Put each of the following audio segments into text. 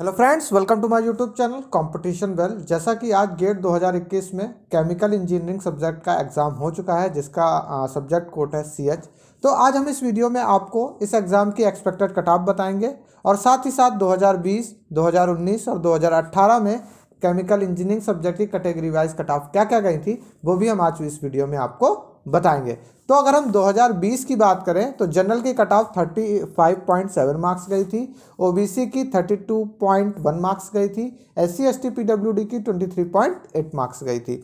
hello friends welcome to my YouTube channel competition well जैसा कि आज गेट 2021 में केमिकल इंजीनियरिंग सब्जेक्ट का एग्ज़ाम हो चुका है जिसका सब्जेक्ट कोड है सी एच तो आज हम इस वीडियो में आपको इस एग्ज़ाम की एक्सपेक्टेड कटाप बताएंगे और साथ ही साथ 2020, 2019 और 2018 में केमिकल इंजीनियरिंग सब्जेक्ट की कैटेगरी वाइज कटाप क्या क्या गई थी वो भी हम आज इस वीडियो में आपको बताएंगे तो अगर हम 2020 की बात करें तो जनरल की कट ऑफ थर्टी मार्क्स गई थी ओबीसी की 32.1 मार्क्स गई थी S C S T P W D की 23.8 मार्क्स गई थी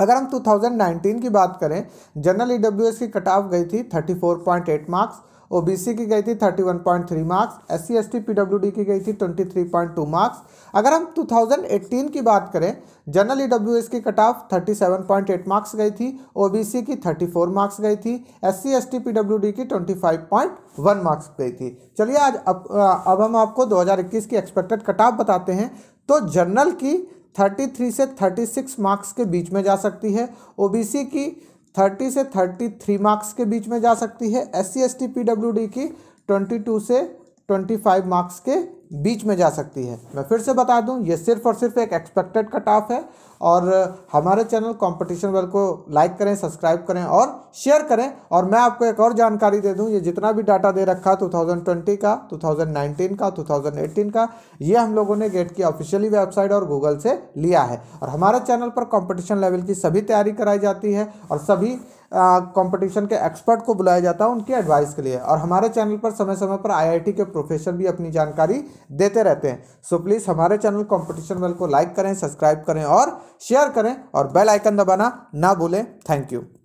अगर हम 2019 की बात करें जनरल ई e एस की कट ऑफ गई थी 34.8 मार्क्स ओबीसी की गई थी 31.3 marks S C S T की गई थी 23.2 मार्क्स अगर हम 2018 की बात करें जनरल ई e की कट ऑफ थर्टी मार्क्स गई थी ओबीसी की 34 मार्क्स गई थी एस सी एस टी की 25.1 मार्क्स गई थी चलिए आज अब, अब हम आपको 2021 की एक्सपेक्टेड कट ऑफ बताते हैं तो जनरल की 33 से 36 मार्क्स के बीच में जा सकती है ओबीसी की 30 से 33 मार्क्स के बीच में जा सकती है S C S T P W D की 22 से ट्वेंटी फाइव मार्क्स के बीच में जा सकती है मैं फिर से बता दूं ये सिर्फ और सिर्फ एक एक्सपेक्टेड कट ऑफ है और हमारे चैनल कंपटीशन वेल को लाइक करें सब्सक्राइब करें और शेयर करें और मैं आपको एक और जानकारी दे दूं ये जितना भी डाटा दे रखा 2020 का 2019 का 2018 का ये हम लोगों ने गेट की ऑफिशियली वेबसाइट और गूगल से लिया है और हमारे चैनल पर कॉम्पिटिशन लेवल की सभी तैयारी कराई जाती है और सभी कंपटीशन के एक्सपर्ट को बुलाया जाता है उनकी एडवाइस के लिए और हमारे चैनल पर समय समय पर आईआईटी के प्रोफेसर भी अपनी जानकारी देते रहते हैं सो प्लीज़ हमारे चैनल कॉम्पिटिशन वेल को लाइक करें सब्सक्राइब करें और शेयर करें और बेल आइकन दबाना ना भूलें थैंक यू